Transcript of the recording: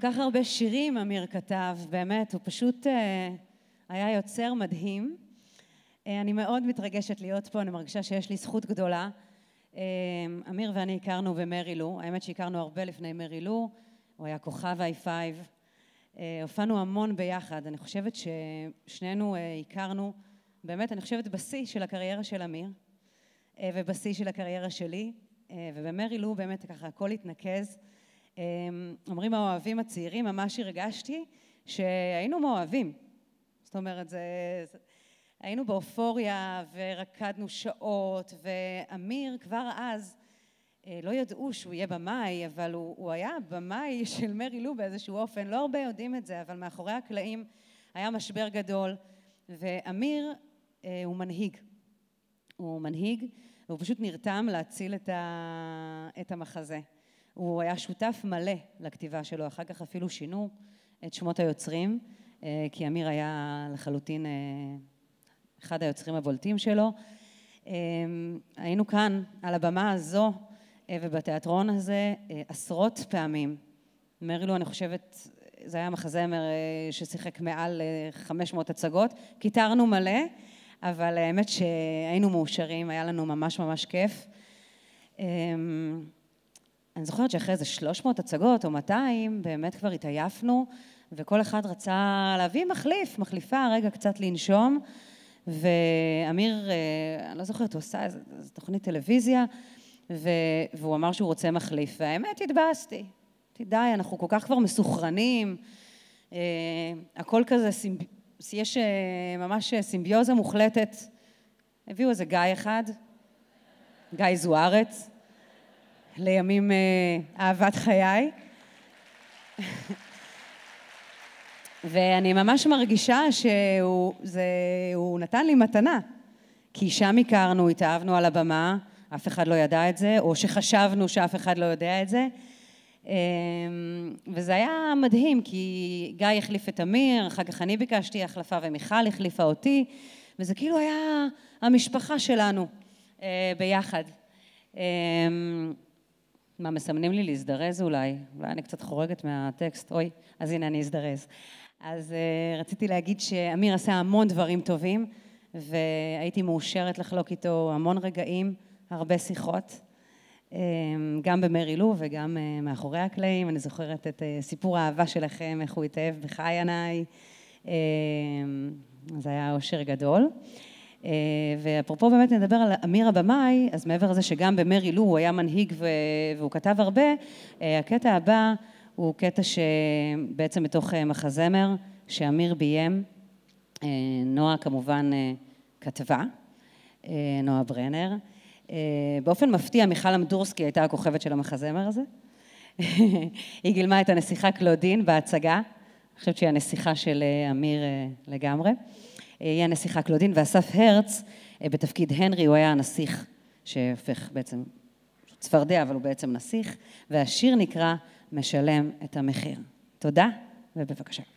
כל כך הרבה שירים אמיר כתב, באמת, הוא פשוט אה, היה יוצר מדהים. אה, אני מאוד מתרגשת להיות פה, אני מרגישה שיש לי זכות גדולה. אה, אמיר ואני הכרנו במרי לו, האמת שהכרנו הרבה לפני מרי לו, הוא היה כוכב i5. הופענו המון ביחד, אני חושבת ששנינו הכרנו, באמת, אני חושבת בשיא של הקריירה של אמיר, ובשיא של הקריירה שלי, ובמרי לו באמת ככה הכל התנקז. אמ, אומרים האוהבים הצעירים, ממש הרגשתי שהיינו מאוהבים. זאת אומרת, זה, זה, היינו באופוריה ורקדנו שעות, ואמיר כבר אז, אה, לא ידעו שהוא יהיה במאי, אבל הוא, הוא היה במאי של מרי לו באיזשהו אופן, לא הרבה יודעים את זה, אבל מאחורי הקלעים היה משבר גדול, ואמיר אה, הוא מנהיג. הוא מנהיג, והוא פשוט נרתם להציל את, ה, את המחזה. הוא היה שותף מלא לכתיבה שלו, אחר כך אפילו שינו את שמות היוצרים, אה, כי אמיר היה לחלוטין אה, אחד היוצרים הבולטים שלו. אה, היינו כאן, על הבמה הזו ובתיאטרון הזה, עשרות פעמים. מרילו, אני חושבת, זה היה מחזמר ששיחק מעל 500 הצגות, קיטרנו מלא, אבל האמת שהיינו מאושרים, היה לנו ממש ממש כיף. אני זוכרת שאחרי איזה 300 הצגות או 200, באמת כבר התעייפנו, וכל אחד רצה להביא מחליף, מחליפה, רגע קצת לנשום. ואמיר, אה, אני לא זוכרת, הוא עשה איזו תוכנית טלוויזיה, ו... והוא אמר שהוא רוצה מחליף, והאמת, התבאסתי. די, אנחנו כל כך כבר מסוכרנים, אה, הכל כזה, סימב... יש אה, ממש סימביוזה מוחלטת. הביאו איזה גיא אחד, גיא זוארץ, לימים אה, אהבת חיי. ואני ממש מרגישה שהוא זה, נתן לי מתנה. כי שם הכרנו, התאהבנו על הבמה, אף אחד לא ידע את זה, או שחשבנו שאף אחד לא יודע את זה. אמ, וזה היה מדהים, כי גיא החליף את אמיר, אחר כך אני ביקשתי החלפה ומיכל החליפה אותי, וזה כאילו היה המשפחה שלנו אה, ביחד. אמ, מה, מסמנים לי להזדרז אולי? אולי אני קצת חורגת מהטקסט, אוי, אז הנה אני אזדרז. אז uh, רציתי להגיד שאמיר עשה המון דברים טובים, והייתי מאושרת לחלוק איתו המון רגעים, הרבה שיחות, אמ, גם במרי לו וגם אה, מאחורי הקלעים. אני זוכרת את אה, סיפור האהבה שלכם, איך הוא התאהב בחי ענאי. אמ, זה היה אושר גדול. אה, ואפרופו באמת נדבר על אמיר הבמאי, אז מעבר לזה שגם במרי לו הוא היה מנהיג והוא כתב הרבה, אה, הקטע הבא הוא קטע שבעצם מתוך אה, מחזמר שאמיר ביים, נועה כמובן כתבה, נועה ברנר. באופן מפתיע מיכל אמדורסקי הייתה הכוכבת של המחזמר הזה. היא גילמה את הנסיכה קלודין בהצגה, אני חושבת שהיא הנסיכה של אמיר לגמרי. אה, היא הנסיכה קלודין, ואסף הרץ אה, בתפקיד הנרי, הוא היה הנסיך שהופך בעצם צפרדע, אבל הוא בעצם נסיך, והשיר נקרא משלם את המחיר. תודה ובבקשה.